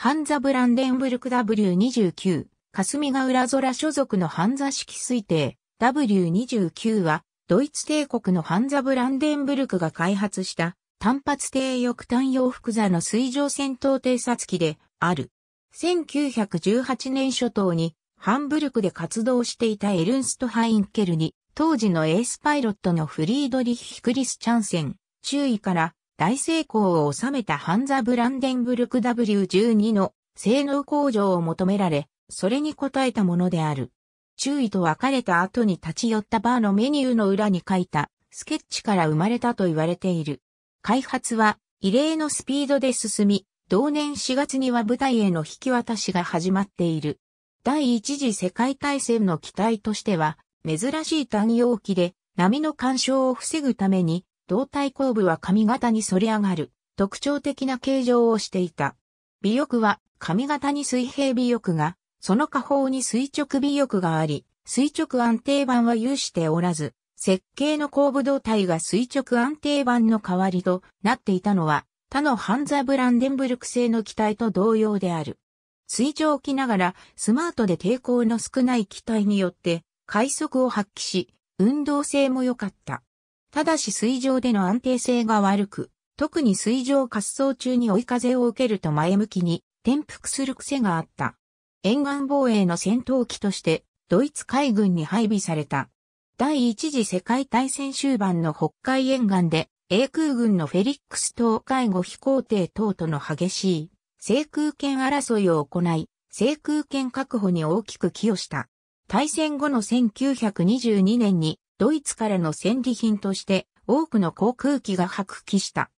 ハンザ・ブランデンブルク W29、霞ヶ浦空所属のハンザ式推定 W29 は、ドイツ帝国のハンザ・ブランデンブルクが開発した単発低翼単洋複座の水上戦闘偵察機である。1918年初頭にハンブルクで活動していたエルンスト・ハインケルに、当時のエースパイロットのフリードリッヒ・クリスチャンセン、周囲から大成功を収めたハンザ・ブランデンブルク W12 の性能向上を求められ、それに応えたものである。注意と別れた後に立ち寄ったバーのメニューの裏に書いたスケッチから生まれたと言われている。開発は異例のスピードで進み、同年4月には舞台への引き渡しが始まっている。第一次世界大戦の機体としては、珍しい単容器で波の干渉を防ぐために胴体後部は髪型に反り上がる、特徴的な形状をしていた。尾翼は髪型に水平尾翼が、その下方に垂直尾翼があり、垂直安定板は有しておらず、設計の後部胴体が垂直安定板の代わりとなっていたのは、他のハンザ・ブランデンブルク製の機体と同様である。水上きながらスマートで抵抗の少ない機体によって快速を発揮し、運動性も良かった。ただし水上での安定性が悪く、特に水上滑走中に追い風を受けると前向きに転覆する癖があった。沿岸防衛の戦闘機としてドイツ海軍に配備された。第一次世界大戦終盤の北海沿岸で英空軍のフェリックス島介護飛行艇等との激しい制空権争いを行い、制空権確保に大きく寄与した。大戦後の1922年にドイツからの戦利品として多くの航空機が白揮した。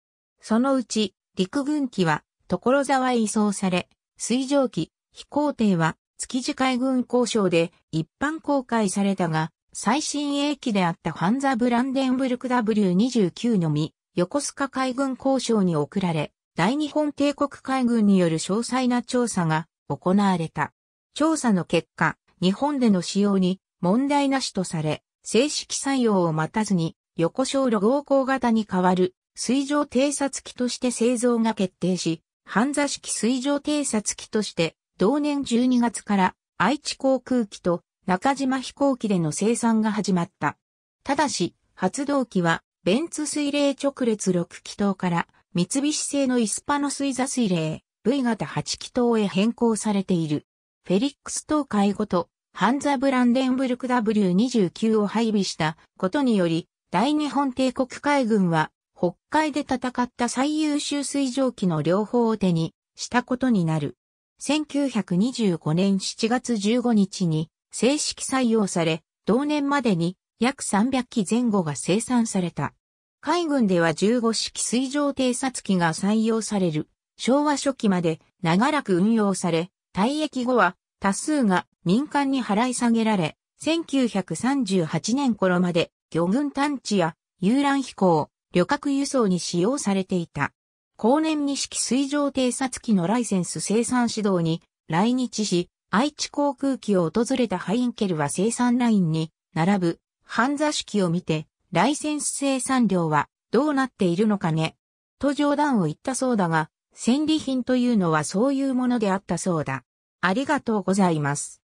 そのうち陸軍機は所沢へ移送され、水上機、飛行艇は築地海軍交渉で一般公開されたが、最新鋭機であったファンザ・ブランデンブルク W29 のみ、横須賀海軍交渉に送られ、大日本帝国海軍による詳細な調査が行われた。調査の結果、日本での使用に問題なしとされ、正式採用を待たずに、横小路合行型に代わる水上偵察機として製造が決定し、半座式水上偵察機として同年12月から愛知航空機と中島飛行機での生産が始まった。ただし、発動機はベンツ水冷直列6気筒から三菱製のイスパノ水座水冷 V 型8気筒へ変更されている。フェリックス東海ごとハンザ・ブランデンブルク W29 を配備したことにより、大日本帝国海軍は、北海で戦った最優秀水上機の両方を手にしたことになる。1925年7月15日に正式採用され、同年までに約300機前後が生産された。海軍では15式水上偵察機が採用される。昭和初期まで長らく運用され、退役後は多数が民間に払い下げられ、1938年頃まで魚群探知や遊覧飛行、旅客輸送に使用されていた。後年に式水上偵察機のライセンス生産指導に来日し、愛知航空機を訪れたハインケルは生産ラインに並ぶ半座敷を見て、ライセンス生産量はどうなっているのかね、と冗談を言ったそうだが、戦利品というのはそういうものであったそうだ。ありがとうございます。